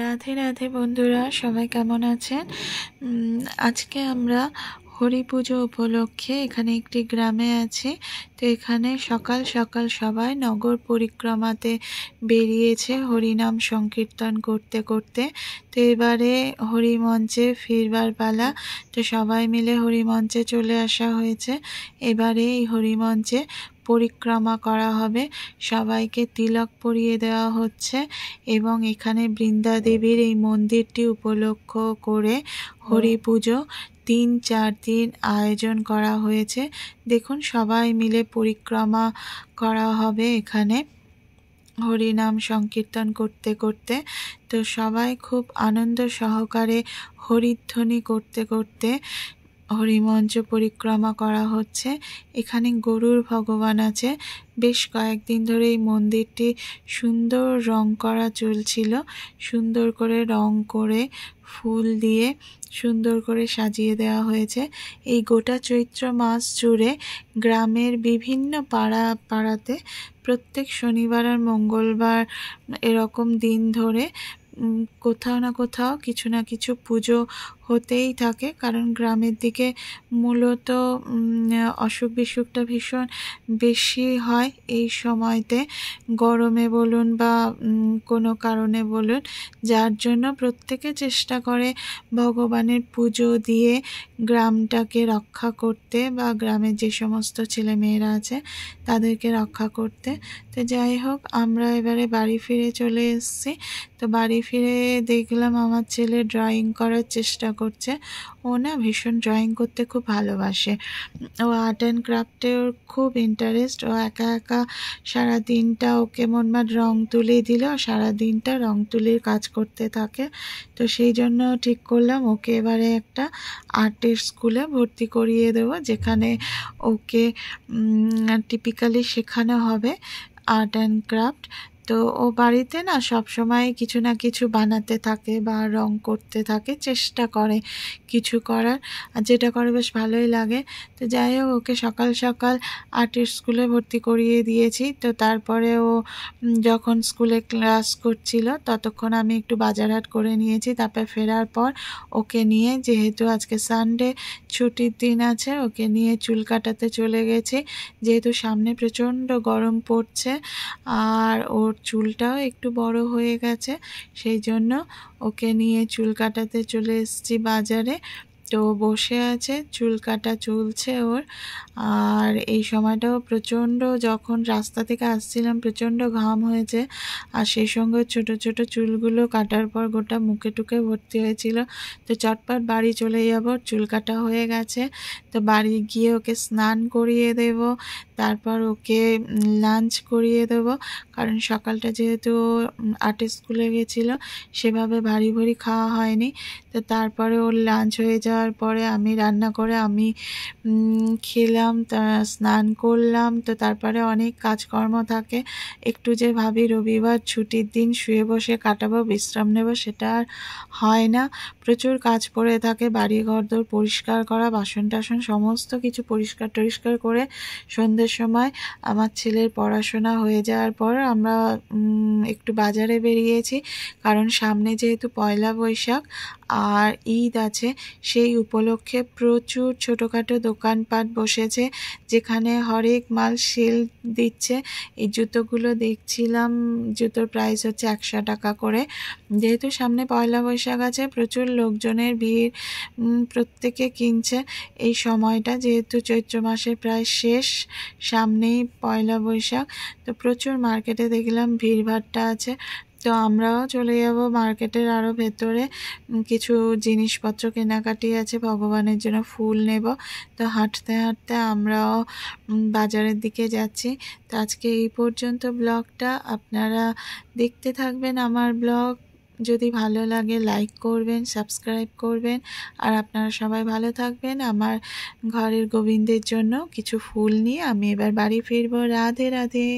রাধে রাধে বন্ধুরা সবাই কেমন আছেন আজকে আমরা হরি পুজো উপলক্ষে এখানে একটি গ্রামে আছি তো এখানে সকাল সকাল সবাই নগর পরিক্রমাতে বেরিয়েছে হরিনাম সংকীর্তন করতে করতে তো এবারে হরি মঞ্চে ফিরবার পালা তো সবাই মিলে হরি মঞ্চে চলে আসা হয়েছে এবারে এই হরি মঞ্চে পরিক্রমা করা হবে সবাইকে তিলক পরিয়ে দেওয়া হচ্ছে এবং এখানে বৃন্দা দেবীর এই মন্দিরটি উপলক্ষ করে হরি পুজো তিন চার দিন আয়োজন করা হয়েছে দেখুন সবাই মিলে পরিক্রমা করা হবে এখানে হরিনাম সংকীর্তন করতে করতে তো সবাই খুব আনন্দ সহকারে হরিধ্বনি করতে করতে হরিমঞ্চ পরিক্রমা করা হচ্ছে এখানে গরুর ভগবান আছে বেশ কয়েকদিন ধরে এই মন্দিরটি সুন্দর রং করা চলছিল সুন্দর করে রং করে ফুল দিয়ে সুন্দর করে সাজিয়ে দেওয়া হয়েছে এই গোটা চৈত্র মাস জুড়ে গ্রামের বিভিন্ন পাড়া পাড়াতে প্রত্যেক শনিবার আর মঙ্গলবার এরকম দিন ধরে কোথাও না কোথাও কিছু না কিছু পুজো হতেই থাকে কারণ গ্রামের দিকে মূলত অসুখ বিসুখটা ভীষণ বেশি হয় এই সময়তে গরমে বলুন বা কোনো কারণে বলুন যার জন্য প্রত্যেকে চেষ্টা করে ভগবানের পুজো দিয়ে গ্রামটাকে রক্ষা করতে বা গ্রামের যে সমস্ত ছেলেমেয়েরা আছে তাদেরকে রক্ষা করতে তো যাই হোক আমরা এবারে বাড়ি ফিরে চলে এসেছি তো বাড়ি ফিরে দেখলাম আমার ছেলে ড্রয়িং করার চেষ্টা করছে ও না ভীষণ ড্রয়িং করতে খুব ভালোবাসে ও আর্ট অ্যান্ড ক্রাফটে ওর খুব ইন্টারেস্ট ও একা একা সারা দিনটা ওকে মনমাট রং তুলে দিল সারা দিনটা রং তুলির কাজ করতে থাকে তো সেই জন্য ঠিক করলাম ওকে এবারে একটা আর্টের স্কুলে ভর্তি করিয়ে দেবো যেখানে ওকে টিপিক্যালি শেখানো হবে আর্ট অ্যান্ড ক্রাফট তো ও বাড়িতে না সব সময় কিছু না কিছু বানাতে থাকে বা রং করতে থাকে চেষ্টা করে কিছু করার আর যেটা করে বেশ ভালোই লাগে তো যাই হোক ওকে সকাল সকাল আর্টের স্কুলে ভর্তি করিয়ে দিয়েছি তো তারপরে ও যখন স্কুলে ক্লাস করছিল ততক্ষণ আমি একটু বাজার হাট করে নিয়েছি তারপরে ফেরার পর ওকে নিয়ে যেহেতু আজকে সানডে ছুটির দিন আছে ওকে নিয়ে চুল কাটাতে চলে গেছি যেহেতু সামনে প্রচণ্ড গরম পড়ছে আর ওর ওর চুলটাও একটু বড় হয়ে গেছে সেই জন্য ওকে নিয়ে চুল কাটাতে চলে এসেছি বাজারে তো বসে আছে চুল কাটা চলছে ওর আর এই সময়টাও প্রচণ্ড যখন রাস্তা থেকে আসছিলাম প্রচণ্ড ঘাম হয়েছে আর সেই সঙ্গে ছোট ছোট চুলগুলো কাটার পর গোটা মুখে টুকে ভর্তি হয়েছিল তো চটপট বাড়ি চলে যাব চুল কাটা হয়ে গেছে তো বাড়ি গিয়ে ওকে স্নান করিয়ে দেব তারপর ওকে লাঞ্চ করিয়ে দেব কারণ সকালটা যেহেতু আর্ট স্কুলে গেছিলো সেভাবে ভারী ভারি খাওয়া হয়নি তো তারপরে ওর লাঞ্চ হয়ে যাওয়া খাওয়ার পরে আমি রান্না করে আমি খেলাম স্নান করলাম তো তারপরে অনেক কাজকর্ম থাকে একটু যে ভাবি রবিবার ছুটির দিন শুয়ে বসে কাটাবো বিশ্রাম নেব সেটা আর হয় না প্রচুর কাজ পড়ে থাকে বাড়ি ঘরদোর পরিষ্কার করা বাসন টাসন সমস্ত কিছু পরিষ্কার টরিষ্কার করে সন্ধ্যের সময় আমার ছেলের পড়াশোনা হয়ে যাওয়ার পর আমরা একটু বাজারে বেরিয়েছি কারণ সামনে যেহেতু পয়লা বৈশাখ আর ঈদ আছে সেই উপলক্ষে প্রচুর ছোটোখাটো দোকানপাট বসেছে যেখানে হরেক মাল সেল দিচ্ছে এই জুতোগুলো দেখছিলাম জুতোর প্রাইস হচ্ছে একশো টাকা করে যেহেতু সামনে পয়লা বৈশাখ আছে প্রচুর লোকজনের ভিড় প্রত্যেকে কিনছে এই সময়টা যেহেতু চৈত্র মাসের প্রায় শেষ সামনেই পয়লা বৈশাখ তো প্রচুর মার্কেটে দেখলাম ভিড়ভাড়টা আছে তো আমরাও চলে যাব মার্কেটের আরও ভেতরে কিছু জিনিসপত্র কেনাকাটি আছে ভগবানের জন্য ফুল নেব তো হাঁটতে হাঁটতে আমরাও বাজারের দিকে যাচ্ছি তো আজকে এই পর্যন্ত ব্লগটা আপনারা দেখতে থাকবেন আমার ব্লগ যদি ভালো লাগে লাইক করবেন সাবস্ক্রাইব করবেন আর আপনারা সবাই ভালো থাকবেন আমার ঘরের গোবিন্দের জন্য কিছু ফুল নিয়ে আমি এবার বাড়ি ফিরবো রাধে রাধে